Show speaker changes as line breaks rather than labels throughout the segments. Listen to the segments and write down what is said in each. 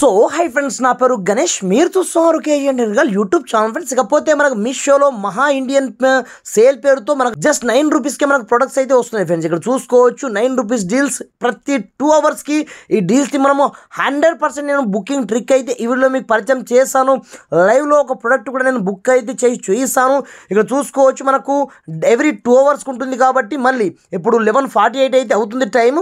so hi friends నా పేరు గణేష్ మీరు చూస్తున్నారు కేఎన్ యూట్యూబ్ ఛానల్ ఫ్రెండ్స్ ఇకపోతే మనకు మీషోలో మహా ఇండియన్ సేల్ పేరుతో మనకు జస్ట్ నైన్ రూపీస్కి మనకు ప్రొడక్ట్స్ అయితే వస్తున్నాయి ఫ్రెండ్స్ ఇక్కడ చూసుకోవచ్చు నైన్ రూపీస్ డీల్స్ ప్రతి టూ అవర్స్కి ఈ డీల్స్ని మనము హండ్రెడ్ పర్సెంట్ నేను బుకింగ్ ట్రిక్ అయితే ఈ వీడియోలో మీకు పరిచయం చేశాను లైవ్లో ఒక ప్రొడక్ట్ కూడా నేను బుక్ అయితే చేసి చూయిస్తాను ఇక్కడ చూసుకోవచ్చు మనకు ఎవ్రీ టూ అవర్స్కి ఉంటుంది కాబట్టి మళ్ళీ ఇప్పుడు లెవెన్ ఫార్టీ ఎయిట్ అయితే అవుతుంది టైం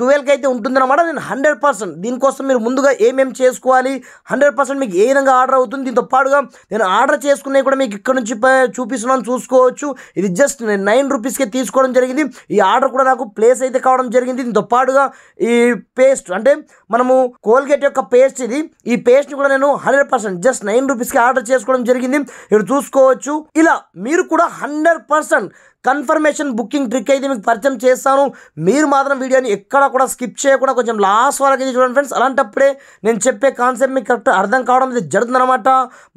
ట్వెల్వ్కి అయితే ఉంటుందన్నమాట నేను హండ్రెడ్ పర్సెంట్ దీనికోసం మీరు ముందుగా ఏమేమి చేసుకోవాలి హండ్రెడ్ పర్సెంట్ మీకు ఏ విధంగా ఆర్డర్ అవుతుంది దీంతో పాటుగా నేను ఆర్డర్ చేసుకునే కూడా మీకు ఇక్కడ నుంచి చూపిస్తున్నాను చూసుకోవచ్చు ఇది జస్ట్ నేను నైన్ రూపీస్కే తీసుకోవడం జరిగింది ఈ ఆర్డర్ కూడా నాకు ప్లేస్ అయితే కావడం జరిగింది దీంతో పాటుగా ఈ పేస్ట్ అంటే మనము కోల్గేట్ యొక్క పేస్ట్ ఇది ఈ పేస్ట్ని కూడా నేను హండ్రెడ్ పర్సెంట్ జస్ట్ నైన్ రూపీస్కి ఆర్డర్ చేసుకోవడం జరిగింది మీరు చూసుకోవచ్చు ఇలా మీరు కూడా hundred percent confirmation booking trick అయితే మీకు పరిచయం చేస్తాను మీరు మాత్రం వీడియోని ఎక్కడ కూడా స్కిప్ చేయకుండా కొంచెం లాస్ట్ వరకు అయితే చూడండి ఫ్రెండ్స్ అలాంటప్పుడే నేను చెప్పే కాన్సెప్ట్ మీకు కరెక్ట్ అర్థం కావడం ఇది జరుగుతుందన్నమాట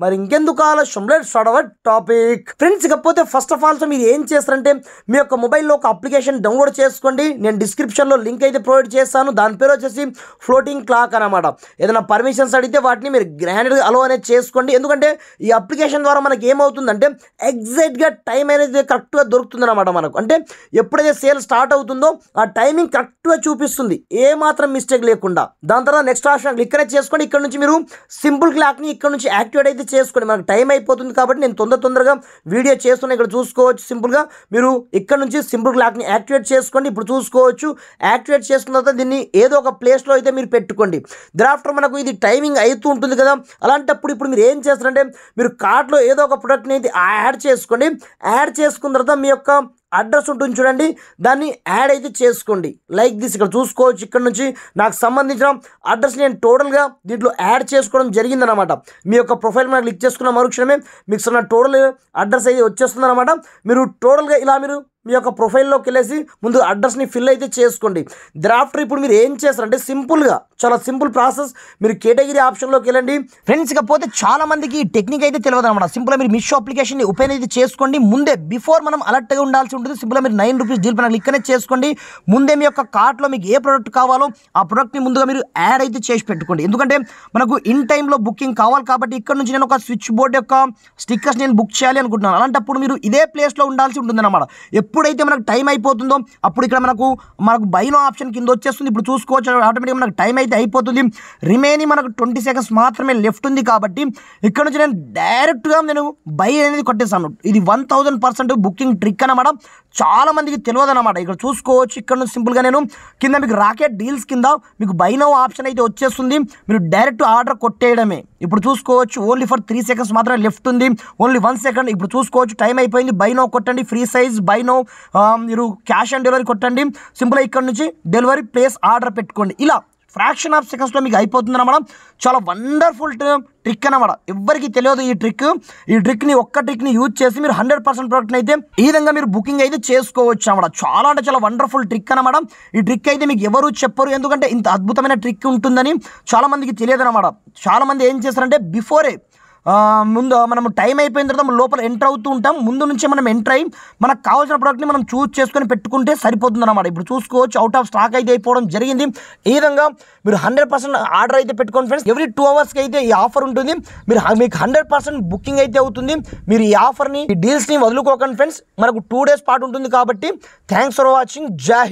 మరి ఇంకెందుకు ఆలస్యం లేదు స్టార్ట్ టాపిక్ ఫ్రెండ్స్ ఇకపోతే ఫస్ట్ ఆఫ్ ఆల్ సో మీరు ఏం చేస్తారంటే మీ యొక్క మొబైల్లో ఒక అప్లికేషన్ డౌన్లోడ్ చేసుకోండి నేను డిస్క్రిప్షన్లో లింక్ అయితే ప్రొవైడ్ చేస్తాను దాని పేరు వచ్చేసి ఫ్లోటింగ్ క్లాక్ అనమాట ఏదైనా పర్మిషన్స్ అడిగితే వాటిని మీరు గ్రాండెడ్ అలో అనేది చేసుకోండి ఎందుకంటే ఈ అప్లికేషన్ ద్వారా మనకి ఏమవుతుందంటే ఎగ్జాక్ట్గా టైం అనేది కరెక్ట్గా దొరుకుతుంది దొరుకుతుందన్నమాట మనకు అంటే ఎప్పుడైతే సేల్ స్టార్ట్ అవుతుందో ఆ టైమింగ్ కరెక్ట్గా చూపిస్తుంది ఏ మాత్రం మిస్టేక్ లేకుండా దాని తర్వాత నెక్స్ట్ ఆప్షన్ ఇక్కడే చేసుకోండి ఇక్కడ నుంచి మీరు సింపుల్ క్లాక్ని ఇక్కడ నుంచి యాక్టివేట్ అయితే చేసుకోండి మనకు టైం అయిపోతుంది కాబట్టి నేను తొందర తొందరగా వీడియో చేస్తున్నా ఇక్కడ చూసుకోవచ్చు సింపుల్గా మీరు ఇక్కడ నుంచి సింపుల్ క్లాక్ని యాక్టివేట్ చేసుకోండి ఇప్పుడు చూసుకోవచ్చు యాక్టివేట్ చేసుకున్న తర్వాత దీన్ని ఏదో ఒక ప్లేస్లో అయితే మీరు పెట్టుకోండి దాఫ్టర్ మనకు ఇది టైమింగ్ అవుతూ ఉంటుంది కదా అలాంటప్పుడు ఇప్పుడు మీరు ఏం చేస్తారంటే మీరు కార్ట్లో ఏదో ఒక ప్రొడక్ట్ని అయితే యాడ్ చేసుకోండి యాడ్ చేసుకున్న తర్వాత మీ యొక్క యొక్క అడ్రస్ ఉంటుంది చూడండి దాన్ని యాడ్ అయితే చేసుకోండి లైక్ దిస్ ఇక్కడ చూసుకోవచ్చు ఇక్కడ నుంచి నాకు సంబంధించిన అడ్రస్ నేను టోటల్గా దీంట్లో యాడ్ చేసుకోవడం జరిగిందనమాట మీ యొక్క ప్రొఫైల్ మీద క్లిక్ చేసుకున్న మరుక్షణమే మీకు నా టోటల్ అడ్రస్ అయితే వచ్చేస్తుందన్నమాట మీరు టోటల్గా ఇలా మీరు మీ యొక్క ప్రొఫైల్లోకి వెళ్ళేసి ముందు అడ్రస్ని ఫిల్ అయితే చేసుకోండి డ్రాఫ్టర్ ఇప్పుడు మీరు ఏం చేస్తారంటే సింపుల్గా చాలా సింపుల్ ప్రాసెస్ మీరు కేటగిరీ ఆప్షన్లోకి వెళ్ళండి ఫ్రెండ్స్ ఇకపోతే చాలా మందికి టెక్నిక్ అయితే తెలియదు అనమాట సింపుల్గా మీరు మిషో అప్లికేషన్ని ఓపెన్ అయితే చేసుకోండి ముందే బిఫోర్ మనం అలర్ట్గా ఉండాల్సి ఉంటుంది సింపుల్గా మీరు నైన్ రూపీస్ డీల్ పైన క్లిక్ అనేది చేసుకోండి ముందే మీ యొక్క కార్ట్లో మీకు ఏ ప్రోడక్ట్ కావాలో ఆ ప్రోడక్ట్ని ముందుగా మీరు యాడ్ అయితే చేసి పెట్టుకోండి ఎందుకంటే మనకు ఇన్ టైంలో బుకింగ్ కావాలి కాబట్టి ఇక్కడ నుంచి నేను ఒక స్విచ్ బోర్డ్ యొక్క స్టిక్కర్స్ నేను బుక్ చేయాలి అనుకుంటున్నాను అలాంటప్పుడు మీరు ఇదే ప్లేస్లో ఉండాల్సి ఉంటుంది అనమాట ఎప్పుడైతే మనకు టైం అయిపోతుందో అప్పుడు ఇక్కడ మనకు మనకు బైనో ఆప్షన్ కింద వచ్చేస్తుంది ఇప్పుడు చూసుకోవచ్చు ఆటోమేటిక్గా మనకు టైం అయితే అయితే అయిపోతుంది రిమైనింగ్ మనకు ట్వంటీ సెకండ్స్ మాత్రమే లెఫ్ట్ ఉంది కాబట్టి ఇక్కడ నుంచి నేను డైరెక్ట్గా నేను బై అనేది కొట్టేస్తాను ఇది one thousand percent booking trick అనమాట చాలా మందికి తెలియదు అనమాట ఇక్కడ చూసుకోవచ్చు ఇక్కడ నుంచి సింపుల్గా నేను కింద మీకు రాకెట్ డీల్స్ కింద మీకు బై నో ఆప్షన్ అయితే వచ్చేస్తుంది మీరు డైరెక్ట్ ఆర్డర్ కొట్టేయడమే ఇప్పుడు చూసుకోవచ్చు ఓన్లీ ఫర్ త్రీ సెకండ్స్ మాత్రమే లెఫ్ట్ ఉంది ఓన్లీ వన్ సెకండ్ ఇప్పుడు చూసుకోవచ్చు టైం అయిపోయింది బై నో కొట్టండి ఫ్రీ సైజ్ బై నో మీరు క్యాష్ ఆన్ డెలివరీ కొట్టండి సింపుల్గా ఇక్కడ నుంచి డెలివరీ ప్లేస్ ఆర్డర్ పెట్టుకోండి ఇలా ఫ్రాక్షన్ ఆఫ్ సెకండ్స్లో మీకు అయిపోతుంది అనమాట చాలా వండర్ఫుల్ ట్రిక్ అనమాట ఎవరికి తెలియదు ఈ ట్రిక్ ఈ ట్రిక్ని ఒక్క ట్రిక్ని యూజ్ చేసి మీరు హండ్రెడ్ పర్సెంట్ ప్రొడక్ట్ని అయితే ఈ విధంగా మీరు బుకింగ్ అయితే చేసుకోవచ్చు అనమాట చాలా అంటే చాలా వండర్ఫుల్ ట్రిక్ అనమాట ఈ ట్రిక్ అయితే మీకు ఎవరు చెప్పరు ఎందుకంటే ఇంత అద్భుతమైన ట్రిక్ ఉంటుందని చాలామందికి తెలియదు అనమాట చాలామంది ఏం చేస్తారంటే బిఫోరే ముందు మనం టైం అయిపోయిన తర్వాత లోపల ఎంటర్ అవుతూ ఉంటాం ముందు నుంచే మనం ఎంటర్ అయ్యి మనకు కావాల్సిన ప్రోడక్ట్ని మనం చూస్ చేసుకొని పెట్టుకుంటే సరిపోతుంది అనమాట ఇప్పుడు చూసుకోవచ్చు అవుట్ ఆఫ్ స్టాక్ అయితే అయిపోవడం జరిగింది ఈ విధంగా మీరు హండ్రెడ్ పర్సెంట్ ఆర్డర్ అయితే పెట్టుకోండి ఫ్రెండ్స్ ఎవ్రీ టూ అవర్స్కి అయితే ఈ ఆఫర్ ఉంటుంది మీరు మీకు హండ్రెడ్ పర్సెంట్ బుకింగ్ అయితే అవుతుంది మీరు ఈ ఆఫర్ని ఈ డీల్స్ని వదులుకోకండి ఫ్రెండ్స్ మనకు టూ డేస్ పాటు ఉంటుంది కాబట్టి థ్యాంక్స్ ఫర్ వాచింగ్ జాహి